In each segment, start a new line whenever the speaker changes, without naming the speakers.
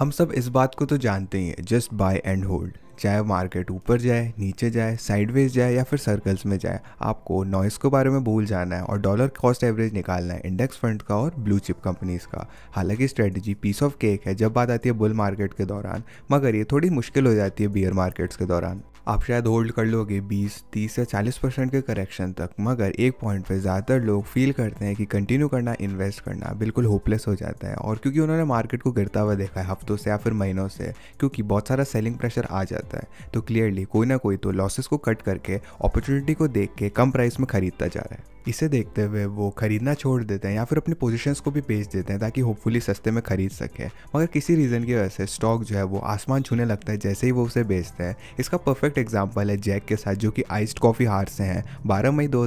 हम सब इस बात को तो जानते ही हैं जस्ट बाय एंड होल्ड चाहे मार्केट ऊपर जाए नीचे जाए साइडवेज जाए या फिर सर्कल्स में जाए आपको नॉइस के बारे में भूल जाना है और डॉलर कॉस्ट एवरेज निकालना है इंडेक्स फंड का और ब्लू चिप कंपनीज का हालांकि स्ट्रेटजी पीस ऑफ केक है जब बात आती है बुल मार्केट के दौरान मगर ये थोड़ी मुश्किल हो जाती है बियर मार्केट्स के दौरान आप शायद होल्ड कर लोगे 20, 30 या 40 परसेंट के करेक्शन तक मगर एक पॉइंट पे ज़्यादातर लोग फील करते हैं कि कंटिन्यू करना इन्वेस्ट करना बिल्कुल होपलेस हो जाता है और क्योंकि उन्होंने मार्केट को गिरता हुआ देखा है हफ्तों से या फिर महीनों से क्योंकि बहुत सारा सेलिंग प्रेशर आ जाता है तो क्लियरली कोई ना कोई तो लॉसेस को कट करके अपॉर्चुनिटी को देख के कम प्राइस में खरीदता जा रहा है इसे देखते हुए वो खरीदना छोड़ देते हैं या फिर अपनी पोजीशंस को भी बेच देते हैं ताकि होपफुली सस्ते में खरीद सके मगर किसी रीज़न की वजह से स्टॉक जो है वो आसमान छूने लगता है जैसे ही वो उसे बेचते हैं इसका परफेक्ट एग्जाम्पल है जैक के साथ जो कि आइस्ड कॉफ़ी हार से हैं बारह मई दो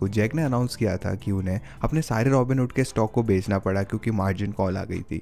को जैक ने अनाउंस किया था कि उन्हें अपने सारे उड के स्टॉक को बेचना पड़ा क्योंकि मार्जिन कॉल आ गई थी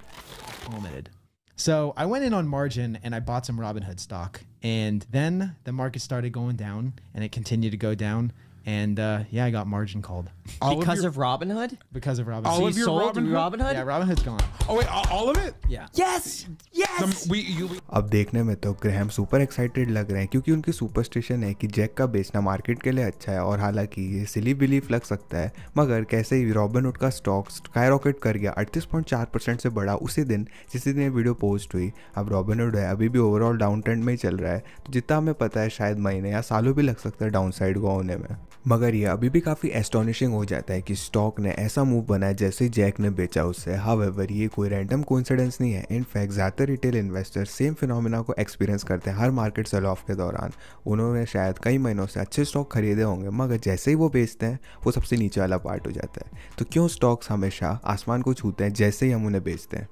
So I went in on margin and I bought some Robinhood stock. And then the market started going down and it continued to go down. And uh, yeah, I got margin called All because of, your, of Robin Hood. Because of Robinhood. All so of you your sold Robin, Hood? Robin Hood. Yeah, Robin Hood's gone. Oh wait, all, all of it? Yeah. Yes. Yes. The, we, you, we... अब देखने में तो Graham super excited लग रहे हैं क्योंकि उनकी superstition है कि जैक का बेचना मार्केट के लिए अच्छा है और हालांकि ये सिली बिलीफ लग सकता है मगर कैसे ही हुड का स्टॉक स्काई रॉकेट कर गया 38.4 परसेंट से बढ़ा उसी दिन जिस दिन ये वीडियो पोस्ट हुई अब हुड है अभी भी ओवरऑल डाउन ट्रेंड में ही चल रहा है तो जितना हमें पता है शायद महीने या सालों भी लग सकता है डाउन साइड को होने में मगर ये अभी भी काफ़ी एस्टोनिशिंग हो जाता है कि स्टॉक ने ऐसा मूव बनाया जैसे जैक ने बेचा उससे हावेवर ये कोई रैंडम कोइंसिडेंस नहीं है इनफैक्ट ज़्यादातर रिटेल इन्वेस्टर सेम फिनोमिना को एक्सपीरियंस करते हैं हर मार्केट सेल ऑफ के दौरान उन्होंने शायद कई महीनों से अच्छे स्टॉक खरीदे होंगे मगर जैसे ही वो बेचते हैं वो सबसे नीचे वाला पार्ट हो जाता है तो क्यों स्टॉक्स हमेशा आसमान को छूते हैं जैसे ही हम उन्हें बेचते हैं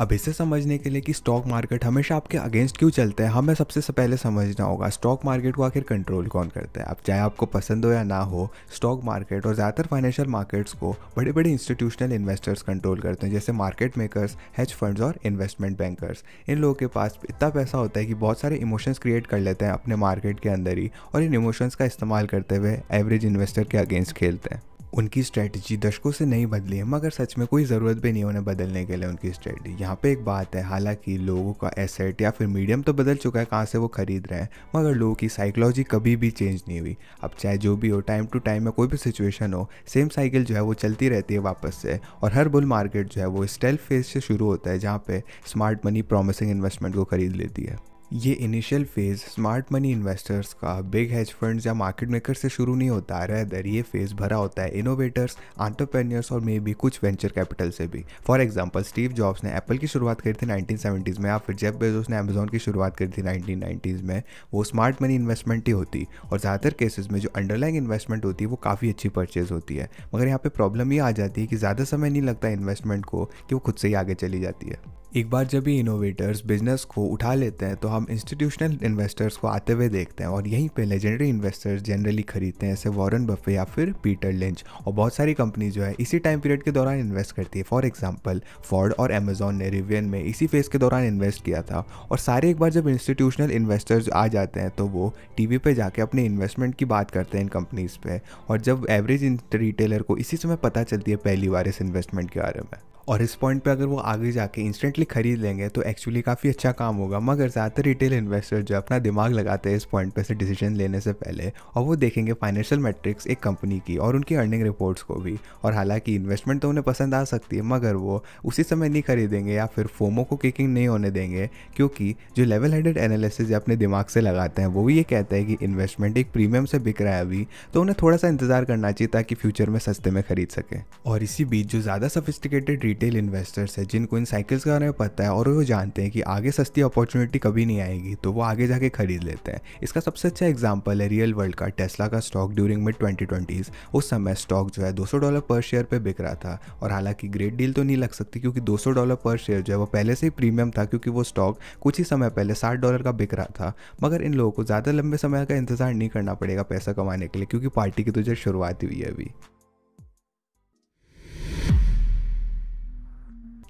अब इसे समझने के लिए कि स्टॉक मार्केट हमेशा आपके अगेंस्ट क्यों चलते हैं हमें सबसे पहले समझना होगा स्टॉक मार्केट को आखिर कंट्रोल कौन करता है अब चाहे आपको पसंद हो या ना हो स्टॉक मार्केट और ज़्यादातर फाइनेंशियल मार्केट्स को बड़े बड़े इंस्टीट्यूशनल इन्वेस्टर्स कंट्रोल करते हैं जैसे मार्केट मेकर्स हेज फंड्स और इन्वेस्टमेंट बैंकर्स इन लोगों के पास इतना पैसा होता है कि बहुत सारे इमोशंस क्रिएट कर लेते हैं अपने मार्केट के अंदर ही और इन इमोशंस का इस्तेमाल करते हुए एवरेज इन्वेस्टर के अगेंस्ट खेलते हैं उनकी स्ट्रैटेजी दशकों से नहीं बदली है मगर सच में कोई ज़रूरत भी नहीं उन्हें बदलने के लिए उनकी स्ट्रैटेजी यहाँ पे एक बात है हालांकि लोगों का एसेट या फिर मीडियम तो बदल चुका है कहाँ से वो खरीद रहे हैं मगर लोगों की साइकोलॉजी कभी भी चेंज नहीं हुई अब चाहे जो भी हो टाइम टू टाइम में कोई भी सिचुएशन हो सेम साइकिल जो है वो चलती रहती है वापस से और हर बुल मार्केट जो है वो स्टेल फेज से शुरू होता है जहाँ पे स्मार्ट मनी प्रॉमिसिंग इन्वेस्टमेंट को खरीद लेती है ये initial phase smart money investors का बिग हेज फंड्स या मार्केट मेकर से शुरू नहीं होता है रहर ये फेज़ भरा होता है इनोवेटर्स आंट्रप्रेन्योर्स और मे बी कुछ वेंचर कैपिटल से भी फॉर एग्ज़ाम्पल स्टीव जॉब्स ने एप्पल की शुरुआत करी थी सेवेंटीज़ में या फिर जेफ बेजोस ने अमेजोन की शुरुआत करी थी नाइनटीज़ में वो स्मार्ट मनी इन्वेस्टमेंट ही होती और ज़्यादातर केसेज में जो अंडरलाइंग इन्वेस्टमेंट होती है वो काफ़ी अच्छी परचेज होती है मगर यहाँ पर प्रॉब्लम ये आ जाती है कि ज़्यादा समय नहीं लगता इन्वेस्टमेंट को कि वो खुद से ही आगे चली जाती है एक बार जब ये इनोवेटर्स बिजनेस को उठा लेते हैं तो हम इंस्टीट्यूशनल इन्वेस्टर्स को आते हुए देखते हैं और यहीं पे लेजेंडरी इन्वेस्टर्स जनरली खरीदते हैं जैसे वॉरेन बफे या फिर पीटर लिंच और बहुत सारी कंपनी जो है इसी टाइम पीरियड के दौरान इन्वेस्ट करती है फॉर एग्जाम्पल फॉर्ड और अमेजोन ने रिवियन में इसी फेज के दौरान इन्वेस्ट किया था और सारे एक बार जब इंस्टीट्यूशनल इन्वेस्टर्स आ जाते हैं तो वो टी वी जाके अपने इन्वेस्टमेंट की बात करते हैं इन कंपनीज पर और जब एवरेज रिटेलर को इसी समय पता चलती है पहली बार इस इन्वेस्टमेंट के बारे में और इस पॉइंट पे अगर वो आगे जाके इंस्टेंटली डायरेक्टली खरीद लेंगे तो एक्चुअली काफ़ी अच्छा काम होगा मगर ज़्यादातर रिटेल इन्वेस्टर जो अपना दिमाग लगाते हैं इस पॉइंट पर से डिसीजन लेने से पहले और वो देखेंगे फाइनेंशियल मैट्रिक्स एक कंपनी की और उनकी अर्निंग रिपोर्ट्स को भी और हालांकि इन्वेस्टमेंट तो उन्हें पसंद आ सकती है मगर वो उसी समय नहीं खरीदेंगे या फिर फोमो को किकिंग नहीं होने देंगे क्योंकि जो लेवल हेडेड एनालिसिस अपने दिमाग से लगाते हैं वो भी ये कहता है कि इन्वेस्टमेंट एक प्रीमियम से बिक रहा है अभी तो उन्हें थोड़ा सा इंतजार करना चाहिए ताकि फ्यूचर में सस्ते में खरीद सके और इसी बीच जो ज़्यादा सोफिस्टिकेटेड रिटेल इन्वेस्टर्स है जिनको इन साइकिल्स के बारे में पता है और वो जानते हैं कि आगे सस्ती अपॉर्चुनिटी कभी नहीं आएगी तो वो आगे जाके खरीद लेते हैं इसका सबसे अच्छा एग्जाम्पल है रियल वर्ल्ड का टेस्ला का stock during mid twenty twenties उस समय स्टॉक जो है दो डॉलर पर शेयर पर बिक रहा था और हालांकि ग्रेट डील तो नहीं लग सकती क्योंकि दो डॉलर पर शेयर जो है वो पहले से ही प्रीमियम था क्योंकि वो स्टॉक कुछ ही समय पहले साठ डॉलर का बिक रहा था मगर इन लोगों को ज़्यादा लंबे समय का इंतजार नहीं करना पड़ेगा पैसा कमाने के लिए क्योंकि पार्टी की तो जो शुरुआत हुई है अभी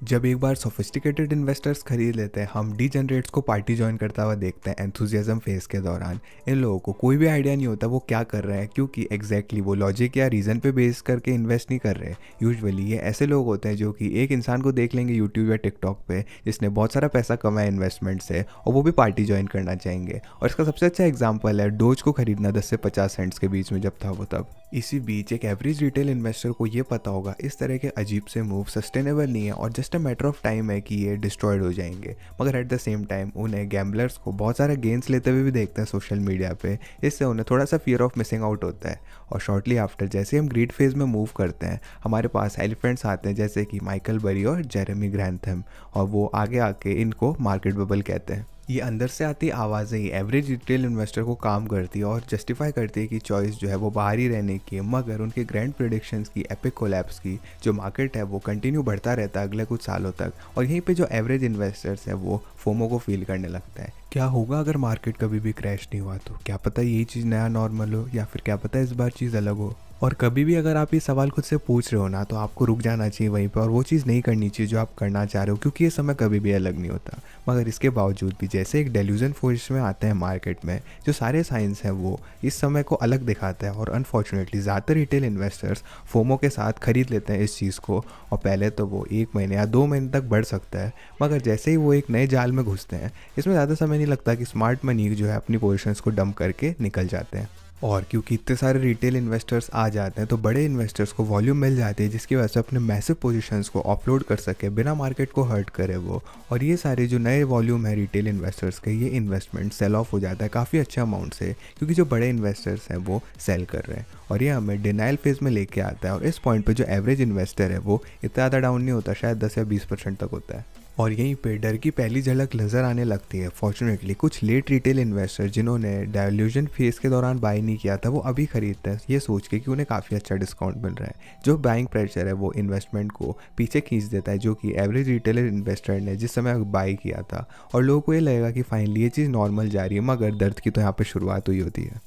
जब एक बार सोफिस्टिकेटेड इन्वेस्टर्स खरीद लेते हैं हम डी जनरेट्स को पार्टी ज्वाइन करता हुआ देखते हैं एंथुजियाजम फेज के दौरान इन लोगों को कोई भी आइडिया नहीं होता वो क्या कर रहे हैं क्योंकि एग्जैक्टली exactly वो लॉजिक या रीज़न पे बेस करके इन्वेस्ट नहीं कर रहे यूजुअली ये ऐसे लोग होते हैं जो कि एक इंसान को देख लेंगे यूट्यूब या टिकटॉक पर जिसने बहुत सारा पैसा कमाया इन्वेस्टमेंट से और वो भी पार्टी ज्वाइन करना चाहेंगे और इसका सबसे अच्छा एग्जाम्पल है डोज को खरीदना दस से पचास सेंट्स के बीच में जब था वो तब इसी बीच एक एवरेज रिटेल इन्वेस्टर को ये पता होगा इस तरह के अजीब से मूव सस्टेनेबल नहीं है और just just a matter of time है कि ये डिस्ट्रॉयड हो जाएंगे मगर एट द सेम टाइम उन्हें गैम्बलर्स को बहुत सारे गेंस लेते हुए भी देखते हैं सोशल मीडिया पे इससे उन्हें थोड़ा सा फियर ऑफ मिसिंग आउट होता है और शॉर्टली आफ्टर जैसे हम ग्रीड फेज में मूव करते हैं हमारे पास एलिफेंट्स आते हैं जैसे कि माइकल बरी और जेरेमी ग्रैंथम और वो आगे आके इनको मार्केट बबल कहते हैं ये अंदर से आती आवाज़ें ही एवरेज रिटेल इन्वेस्टर को काम करती है और जस्टिफाई करती है कि चॉइस जो है वो बाहर ही रहने की मगर उनके ग्रैंड प्रोडिक्शंस की एपिक कोलैप्स की जो मार्केट है वो कंटिन्यू बढ़ता रहता है अगले कुछ सालों तक और यहीं पे जो एवरेज इन्वेस्टर्स है वो फोमो को फील करने लगता है क्या होगा अगर मार्केट कभी भी क्रैश नहीं हुआ तो क्या पता यही चीज़ नया नॉर्मल हो या फिर क्या पता इस बार चीज़ अलग हो और कभी भी अगर आप ये सवाल खुद से पूछ रहे हो ना तो आपको रुक जाना चाहिए वहीं पर और वो चीज़ नहीं करनी चाहिए जो आप करना चाह रहे हो क्योंकि ये समय कभी भी अलग नहीं होता मगर इसके बावजूद भी जैसे एक डेल्यूजन फोर्स में आते हैं मार्केट में जो सारे साइंस हैं वो इस समय को अलग दिखाता है और अनफॉर्चुनेटली ज़्यादातर रिटेल इन्वेस्टर्स फोमो के साथ खरीद लेते हैं इस चीज़ को और पहले तो वो एक महीने या दो महीने तक बढ़ सकता है मगर जैसे ही वो एक नए जाल में घुसते हैं इसमें ज़्यादा समय नहीं लगता कि स्मार्ट मनी जो है अपनी पोजिशन को डंप करके निकल जाते हैं और क्योंकि इतने सारे रिटेल इन्वेस्टर्स आ जाते हैं तो बड़े इन्वेस्टर्स को वॉल्यूम मिल जाती है जिसकी वजह से अपने मैसिव पोजीशंस को अपलोड कर सके बिना मार्केट को हर्ट करे वो और ये सारे जो नए वॉल्यूम है रिटेल इन्वेस्टर्स के ये इन्वेस्टमेंट सेल ऑफ हो जाता है काफ़ी अच्छे अमाउंट से क्योंकि जो बड़े इन्वेस्टर्स हैं वो सेल कर रहे हैं और ये हमें डिनाइल फेज में लेके आता है और इस पॉइंट पर जो एवरेज इन्वेस्टर है वो इतना ज़्यादा डाउन नहीं होता शायद दस या बीस परसेंट तक होता है और यहीं पे डर की पहली झलक नज़र आने लगती है फॉर्चुनेटली कुछ लेट रिटेल इन्वेस्टर जिन्होंने डायल्यूजन फेस के दौरान बाय नहीं किया था वो अभी खरीदते हैं ये सोच के कि उन्हें काफ़ी अच्छा डिस्काउंट मिल रहा है जो बाइंग प्रेशर है वो इन्वेस्टमेंट को पीछे खींच देता है जो कि एवरेज रिटेलर इन्वेस्टर ने जिस समय बाई किया था और लोगों को ये लगेगा कि फाइनली ये चीज़ नॉर्मल जा रही है मगर दर्द की तो यहाँ पर शुरुआत हुई होती है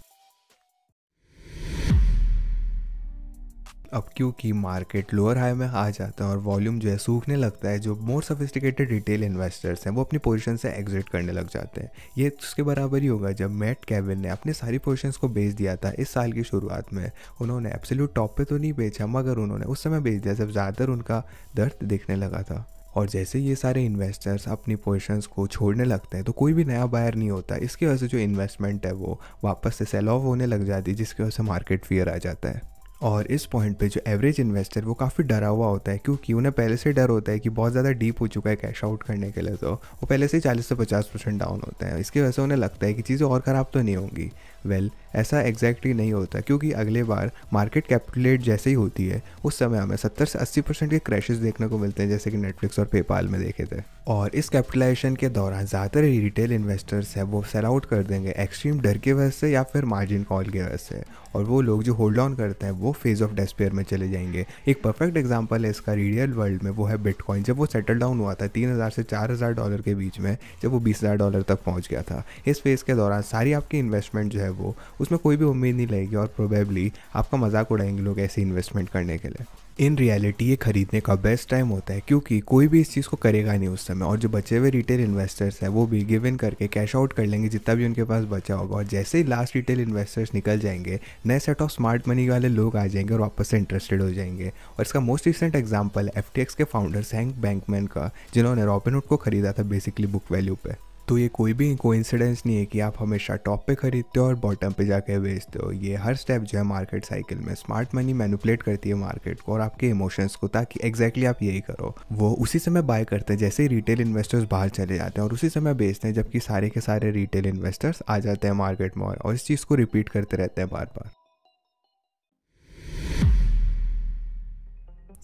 अब क्योंकि मार्केट लोअर हाई में आ जाता है और वॉल्यूम जो है सूखने लगता है जो मोर सोफिस्टिकेटेड रिटेल इन्वेस्टर्स हैं वो अपनी पोजीशन से एग्जिट करने लग जाते हैं ये उसके बराबर ही होगा जब मैट कैविन ने अपने सारी पोजीशंस को बेच दिया था इस साल की शुरुआत में उन्होंने एब्सोल्यूट टॉप पे तो नहीं बेचा मगर उन्होंने उस समय बेच दिया जब ज़्यादातर उनका दर्द दिखने लगा था और जैसे ये सारे इन्वेस्टर्स अपनी पोजीशंस को छोड़ने लगते हैं तो कोई भी नया बायर नहीं होता इसकी वजह से जो इन्वेस्टमेंट है वो वापस से सेल ऑफ होने लग जाती है जिसकी वजह से मार्केट फियर आ जाता है और इस पॉइंट पे जो एवरेज इन्वेस्टर वो काफ़ी डरा हुआ होता है क्योंकि उन्हें पहले से डर होता है कि बहुत ज़्यादा डीप हो चुका है कैश आउट करने के लिए तो वो पहले से चालीस से पचास परसेंट डाउन होते हैं इसकी वजह से उन्हें लगता है कि चीज़ें और ख़राब तो नहीं होंगी वेल well, ऐसा एग्जैक्टली नहीं होता क्योंकि अगले बार मार्केट कैपिटुलेट जैसे ही होती है उस समय हमें 70 से 80 परसेंट के क्रैशेज देखने को मिलते हैं जैसे कि नेटफ्लिक्स और पेपाल में देखे थे और इस कैपिटलाइजेशन के दौरान ज़्यादातर रिटेल इन्वेस्टर्स है वो सेल आउट कर देंगे एक्सट्रीम डर के वजह से या फिर मार्जिन कॉल की वजह से और वो लोग जो होल्ड ऑन करते हैं वो फेज ऑफ डेस्पेयर में चले जाएंगे एक परफेक्ट एग्जाम्पल है इसका रियल वर्ल्ड में वो है बिटकॉइन जब वो सेटल डाउन हुआ था तीन हज़ार से चार हज़ार डॉलर के बीच में जब वो बीस हज़ार डॉलर तक पहुँच गया था इस फेज़ के दौरान सारी आपकी इन्वेस्टमेंट जो है वो उसमें कोई भी उम्मीद नहीं लगेगी और प्रोबेबली आपका मजाक उड़ाएंगे लोग ऐसे इन्वेस्टमेंट करने के लिए इन रियलिटी ये खरीदने का बेस्ट टाइम होता है क्योंकि कोई भी इस चीज़ को करेगा नहीं उस समय और जो बचे हुए रिटेल इन्वेस्टर्स हैं वो भी गिव इन करके कैश आउट कर लेंगे जितना भी उनके पास बचा होगा और जैसे ही लास्ट रिटेल इन्वेस्टर्स निकल जाएंगे नए सेट ऑफ स्मार्ट मनी वाले लोग आ जाएंगे और वापस से इंटरेस्टेड हो जाएंगे और इसका मोस्ट रिसेंट एग्जाम्पल एफ के फाउंडर्स हैंक बैंकमैन का जिन्होंने रॉबिनहुड को खरीदा था बेसिकली बुक वैल्यू पर तो ये कोई भी कोइंसिडेंस नहीं है कि आप हमेशा टॉप पे खरीदते हो और बॉटम पे जाके बेचते हो ये हर स्टेप जो है मार्केट साइकिल में स्मार्ट मनी मैनुपलेट करती है मार्केट को और आपके इमोशंस को ताकि एग्जैक्टली आप यही करो वो उसी समय बाय करते हैं जैसे ही रिटेल इन्वेस्टर्स बाहर चले जाते हैं और उसी समय बेचते हैं जबकि सारे के सारे रिटेल इन्वेस्टर्स आ जाते हैं मार्केट में और इस चीज़ को रिपीट करते रहते हैं बार बार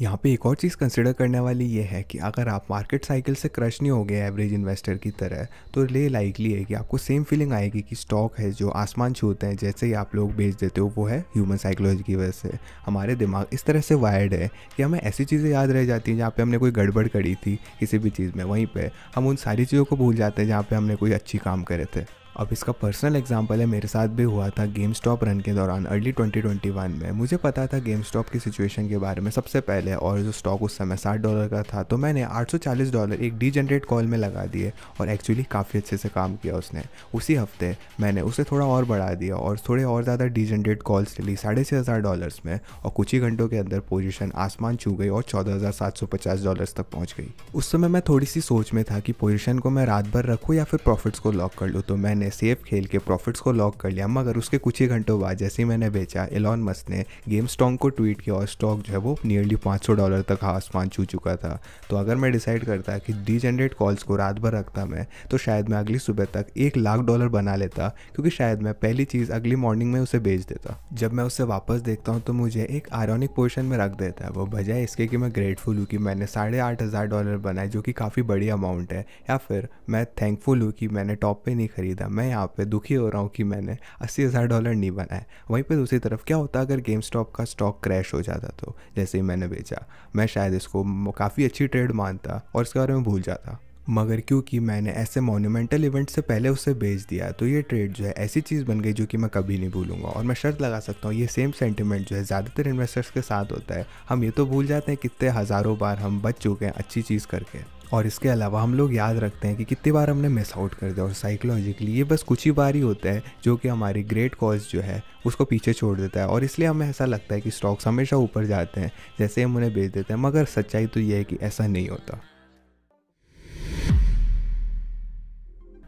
यहाँ पे एक और चीज़ कंसिडर करने वाली ये है कि अगर आप मार्केट साइकिल से क्रश नहीं हो गए एवरेज इन्वेस्टर की तरह तो ले लाइकली है कि आपको सेम फीलिंग आएगी कि स्टॉक है जो आसमान छूते हैं जैसे ही आप लोग बेच देते हो वो है ह्यूमन साइकोलॉजी की वजह से हमारे दिमाग इस तरह से वायर्ड है कि हमें ऐसी चीज़ें याद रह जाती हैं जहाँ पर हमने कोई गड़बड़ करी थी किसी भी चीज़ में वहीं पर हम उन सारी चीज़ों को भूल जाते हैं जहाँ पर हमने कोई अच्छी काम करे थे अब इसका पर्सनल एग्जांपल है मेरे साथ भी हुआ था गेम स्टॉप रन के दौरान अर्ली 2021 में मुझे पता था गेम स्टॉप की सिचुएशन के बारे में सबसे पहले और जो स्टॉक उस समय 60 डॉलर का था तो मैंने 840 डॉलर एक डी जनरेट कॉल में लगा दिए और एक्चुअली काफ़ी अच्छे से काम किया उसने उसी हफ्ते मैंने उसे थोड़ा और बढ़ा दिया और थोड़े और ज़्यादा डी जनरेट कॉल्स ले ली साढ़े छः हज़ार डॉलर्स में और कुछ ही घंटों के अंदर पोजिशन आसमान छू गई और चौदह हज़ार सात सौ पचास डॉलर तक पहुँच गई उस समय मैं थोड़ी सी सोच में था कि पोजिशन को मैं रात भर रखूँ या फिर प्रॉफिट्स को लॉक कर लूँ तो मैंने ने सेफ खेल के प्रॉफिट्स को लॉक कर लिया मगर उसके कुछ ही घंटों बाद जैसे ही मैंने बेचा एलॉन मस्क ने गेम स्टॉक को ट्वीट किया और स्टॉक जो है वो नियरली 500 डॉलर तक आसमान छू चुका था तो अगर मैं डिसाइड करता कि जनरेट कॉल्स को रात भर रखता मैं तो शायद मैं अगली सुबह तक एक लाख डॉलर बना लेता क्योंकि शायद मैं पहली चीज़ अगली मॉर्निंग में उसे बेच देता जब मैं उसे वापस देखता हूँ तो मुझे एक आयरॉनिक पोर्शन में रख देता है वो बजाय इसके कि मैं ग्रेटफुल हूँ कि मैंने साढ़े आठ हज़ार डॉलर बनाए जो कि काफ़ी बड़ी अमाउंट है या फिर मैं थैंकफुल हूँ कि मैंने टॉप पे नहीं खरीदा मैं यहाँ पे दुखी हो रहा हूँ कि मैंने अस्सी हज़ार डॉलर नहीं बनाए वहीं पे दूसरी तरफ क्या होता अगर गेम स्टॉप का स्टॉक क्रैश हो जाता तो जैसे ही मैंने बेचा मैं शायद इसको काफ़ी अच्छी ट्रेड मानता और इसके बारे में भूल जाता मगर क्योंकि मैंने ऐसे मोन्यूमेंटल इवेंट से पहले उसे बेच दिया तो ये ट्रेड जो है ऐसी चीज़ बन गई जो कि मैं कभी नहीं भूलूंगा और मैं शर्त लगा सकता हूँ ये सेम सेंटिमेंट जो है ज़्यादातर इन्वेस्टर्स के साथ होता है हम ये तो भूल जाते हैं कितने हज़ारों बार हम बच चुके हैं अच्छी चीज़ करके और इसके अलावा हम लोग याद रखते हैं कि कितनी बार हमने मिस आउट कर दिया और साइकोलॉजिकली ये बस कुछ ही बार ही होता है जो कि हमारी ग्रेट कॉज जो है उसको पीछे छोड़ देता है और इसलिए हमें ऐसा लगता है कि स्टॉक्स हमेशा ऊपर जाते हैं जैसे हम उन्हें बेच देते हैं मगर सच्चाई तो ये है कि ऐसा नहीं होता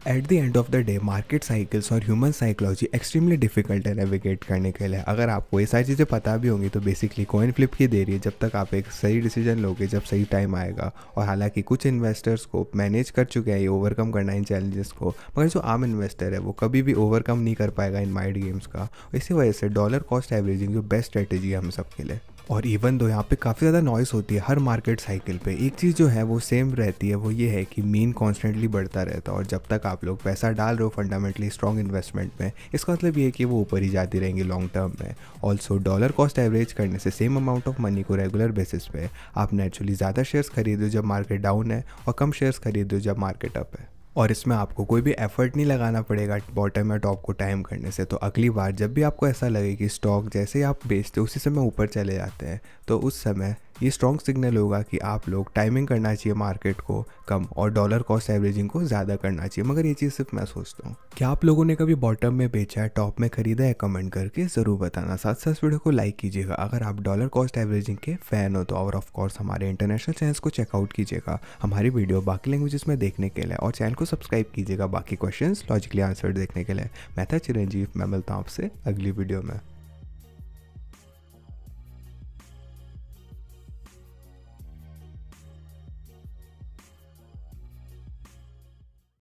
at the end of the day market cycles और ह्यूमन साइकोलॉजी एक्सट्रीमली डिफिकल्ट है नेविगेट करने के लिए अगर आपको ये सारी चीज़ें पता भी होंगी तो बेसिकली कोइन फ्लिप की देरी है जब तक आप एक सही डिसीजन लोगे जब सही टाइम आएगा और हालांकि कुछ इन्वेस्टर्स को मैनेज कर चुके हैं ये ओवरकम करना इन चैलेंजेस को मगर जो आम इन्वेस्टर है वो कभी भी ओवरकम नहीं कर पाएगा इन माइंड गेम्स का इसी वजह से डॉलर कॉस्ट एवरेजिंग जो बेस्ट स्ट्रेटेजी है हम सबके लिए और इवन दो यहाँ पे काफ़ी ज़्यादा नॉइस होती है हर मार्केट साइकिल पे एक चीज़ जो है वो सेम रहती है वो ये है कि मीन कॉन्स्टेंटली बढ़ता रहता है और जब तक आप लोग पैसा डाल रहे हो फंडामेंटली स्ट्रॉन्ग इन्वेस्टमेंट में इसका मतलब ये है कि वो ऊपर ही जाती रहेंगी लॉन्ग टर्म में ऑल्सो डॉलर कॉस्ट एवरेज करने से सेम अमाउंट ऑफ मनी को रेगुलर बेसिस पे आप नेचुरली ज़्यादा शेयर्स खरीदो जब मार्केट डाउन है और कम शेयर्स खरीदो जब मार्केट अप है और इसमें आपको कोई भी एफर्ट नहीं लगाना पड़ेगा बॉटम या टॉप को टाइम करने से तो अगली बार जब भी आपको ऐसा लगे कि स्टॉक जैसे ही आप बेचते उसी समय ऊपर चले जाते हैं तो उस समय ये स्ट्रॉन्ग सिग्नल होगा कि आप लोग टाइमिंग करना चाहिए मार्केट को कम और डॉलर कॉस्ट एवरेजिंग को ज़्यादा करना चाहिए मगर ये चीज़ सिर्फ मैं सोचता हूँ क्या आप लोगों ने कभी बॉटम में बेचा है टॉप में खरीदा है कमेंट करके ज़रूर बताना साथ साथ वीडियो को लाइक कीजिएगा अगर आप डॉलर कॉस्ट एवरेजिंग के फैन हो तो और ऑफकोर्स हमारे इंटरनेशनल चैनल्स को चेकआउट कीजिएगा हमारी वीडियो बाकी लैंग्वेजेस में देखने के लिए और चैनल को सब्सक्राइब कीजिएगा बाकी क्वेश्चन लॉजिकली आंसर देखने के लिए मैं था चिरंजीव मैं मिलता हूँ आपसे अगली वीडियो में